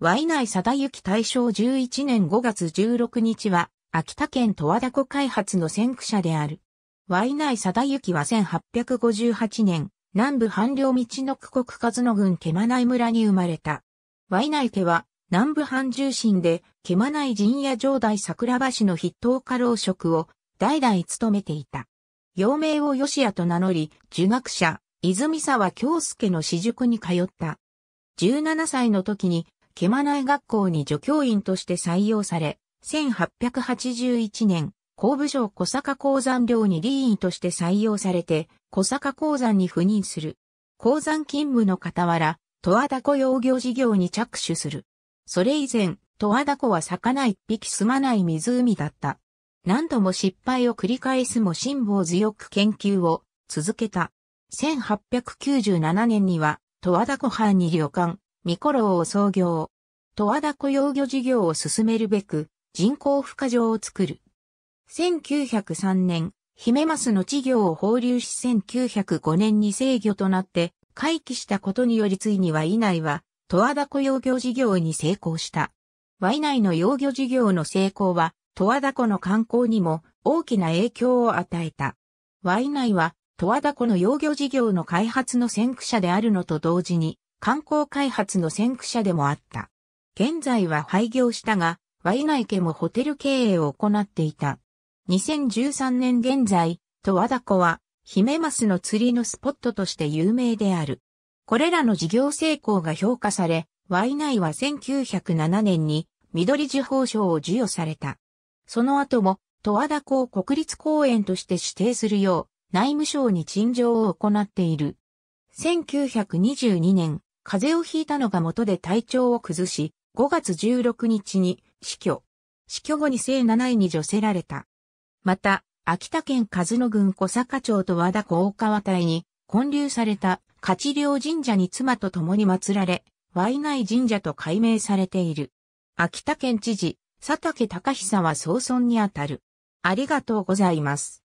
ワイナイ貞行大正11年5月16日は、秋田県十和田湖開発の先駆者である。ワイナイ貞行は1858年、南部半領道の区国和野郡毛間内村に生まれた。ワイナイ家は、南部半重心で、毛間内陣や城代桜橋の筆頭家老職を、代々務めていた。幼名を吉谷と名乗り、儒学者、泉沢京介の私塾に通った。17歳の時にケマナイ学校に助教員として採用され、1881年、工部省小坂鉱山寮に理員として採用されて、小坂鉱山に赴任する。鉱山勤務の傍ら、戸和田湖養魚事業に着手する。それ以前、戸和田湖は魚一匹住まない湖だった。何度も失敗を繰り返すも辛抱強く研究を続けた。1897年には、戸和田湖畔に旅館、ミコロを創業。十和田湖養魚事業を進めるべく、人工孵化場を作る。1903年、ヒメマスの稚魚を放流し1905年に制御となって、回帰したことによりついには以内は、十和田湖養魚事業に成功した。イナ内の養魚事業の成功は、十和田湖の観光にも大きな影響を与えた。和以内は、十和田湖の養魚事業の開発の先駆者であるのと同時に、観光開発の先駆者でもあった。現在は廃業したが、ワイナイケもホテル経営を行っていた。2013年現在、と和田湖は、ヒメマスの釣りのスポットとして有名である。これらの事業成功が評価され、ワイナイは1907年に緑地報賞を授与された。その後も、十和田湖を国立公園として指定するよう、内務省に陳情を行っている。1922年、風邪をひいたのが元で体調を崩し、5月16日に死去。死去後に生7位に除せられた。また、秋田県和野郡小坂町と和田小大川隊に建立された勝良神社に妻と共に祀られ、ワイナイ神社と改名されている。秋田県知事、佐竹隆久は総村にあたる。ありがとうございます。